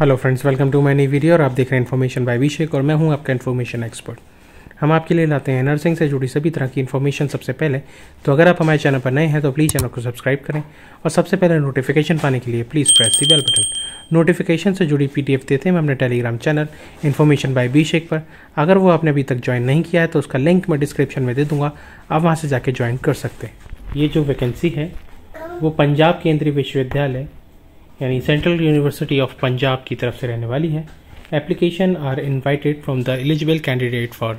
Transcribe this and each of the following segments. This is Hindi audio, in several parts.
hello friends welcome to my नई वीडियो और आप देख रहे हैं इन्फॉर्मेशन बाय अभिषेक और मैं हूं आपका इन्फॉर्मेशन एक्सपर्ट हम आपके लिए लाते हैं नर्सिंग से जुड़ी सभी तरह की इन्फॉर्मेशन सबसे पहले तो अगर आप हमारे चैनल पर नए हैं तो प्लीज़ चैनल को सब्सक्राइब करें और सबसे पहले नोटिफिकेशन पाने के लिए please press the bell button notification से जुड़ी पी देते हैं हमने Telegram channel information by Abhishek पर अगर वो आपने अभी तक ज्वाइन नहीं किया है तो उसका लिंक मैं डिस्क्रिप्शन में दे दूँगा आप वहाँ से जाके ज्वाइन कर सकते हैं ये जो वैकेंसी है वो पंजाब केंद्रीय विश्वविद्यालय यानी सेंट्रल यूनिवर्सिटी ऑफ पंजाब की तरफ से रहने वाली है application are invited from the eligible candidate for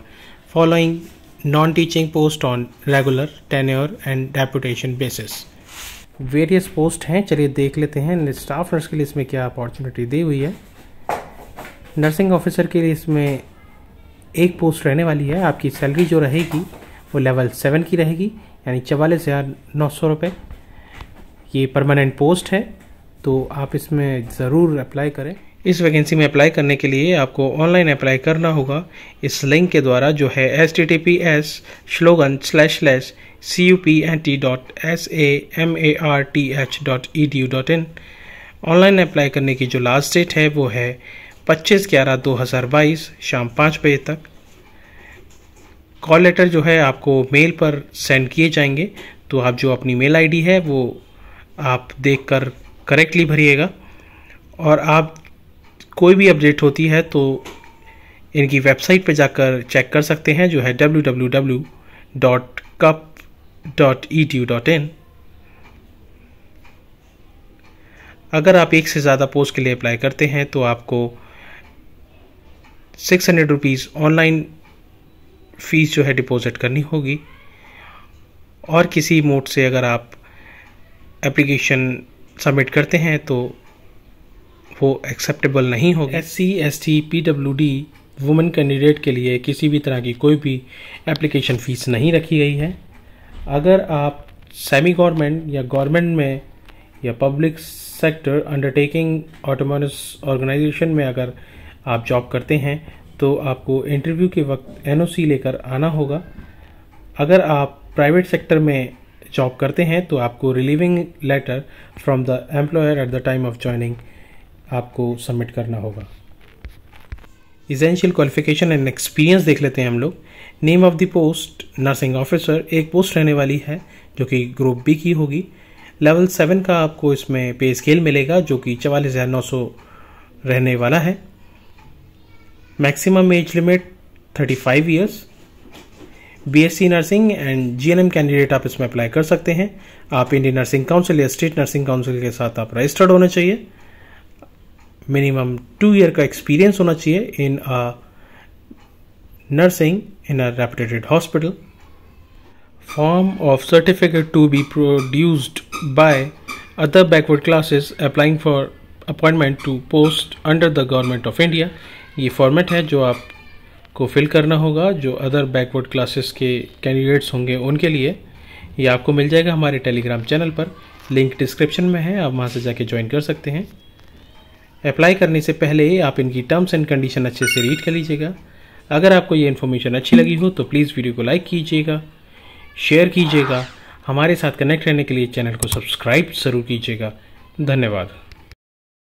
following non teaching post on regular tenure and deputation basis various post हैं चलिए देख लेते हैं स्टाफ नर्स के लिए इसमें क्या अपॉर्चुनिटी दी हुई है नर्सिंग ऑफिसर के लिए इसमें एक पोस्ट रहने वाली है आपकी सैलरी जो रहेगी वो लेवल सेवन की रहेगी यानी चवालीस हज़ार नौ सौ रुपये ये परमानेंट पोस्ट है तो आप इसमें ज़रूर अप्लाई करें इस वैकेंसी में अप्लाई करने के लिए आपको ऑनलाइन अप्लाई करना होगा इस लिंक के द्वारा जो है S T T P S colon slash slash C U P N T dot S A M A R T H dot E D U dot in online apply करने की जो लास्ट डेट है वो है पच्चीस ग्यारह दो हज़ार बाईस शाम पाँच बजे तक कॉल लेटर जो है आपको मेल पर सेंड किए जाएंगे तो आप जो अपनी मेल आईडी है वो आप देखकर करेक्टली भरिएगा और आप कोई भी अपडेट होती है तो इनकी वेबसाइट पर जाकर चेक कर सकते हैं जो है W W W dot cup dot E T dot in अगर आप एक से ज़्यादा पोस्ट के लिए अप्लाई करते हैं तो आपको six hundred rupees online fees जो है डिपॉजिट करनी होगी और किसी मोड से अगर आप एप्लीकेशन सबमिट करते हैं तो वो एक्सेप्टेबल नहीं होगा S C S T P W D women candidate के लिए किसी भी तरह की कोई भी एप्लीकेशन फ़ीस नहीं रखी गई है अगर आप सेमी गवर्नमेंट या गवर्नमेंट में या public sector undertaking autonomous organisation में अगर आप जॉब करते हैं तो आपको इंटरव्यू के वक्त एनओसी लेकर आना होगा अगर आप प्राइवेट सेक्टर में जॉब करते हैं तो आपको relieving letter from the employer at the time of joining आपको सबमिट करना होगा इजेंशियल क्वालिफिकेशन एंड एक्सपीरियंस देख लेते हैं हम लोग name of the post nursing officer एक पोस्ट रहने वाली है जो कि ग्रुप बी की होगी लेवल सेवन का आपको इसमें पे स्केल मिलेगा जो कि चवालीस हज़ार नौ सौ रहने वाला है maximum age limit thirty five years C nursing and GNM candidate आप इसमें अप्लाई कर सकते हैं आप इंडियन नर्सिंग काउंसिल या स्टेट नर्सिंग काउंसिल के साथ आप रजिस्टर्ड होना चाहिए मिनिमम टू ईयर का एक्सपीरियंस होना चाहिए in a nursing in a reputed hospital form of certificate to be produced by other backward classes applying for appointment to post under the government of India ये फॉर्मेट है जो आप को फिल करना होगा जो अदर बैकवर्ड क्लासेस के कैंडिडेट्स होंगे उनके लिए ये आपको मिल जाएगा हमारे टेलीग्राम चैनल पर लिंक डिस्क्रिप्शन में है आप वहाँ से जाके ज्वाइन कर सकते हैं अप्लाई करने से पहले आप इनकी टर्म्स एंड कंडीशन अच्छे से रीड कर लीजिएगा अगर आपको ये इन्फॉर्मेशन अच्छी लगी हो तो प्लीज़ वीडियो को लाइक कीजिएगा शेयर कीजिएगा हमारे साथ कनेक्ट रहने के लिए चैनल को सब्सक्राइब ज़रूर कीजिएगा धन्यवाद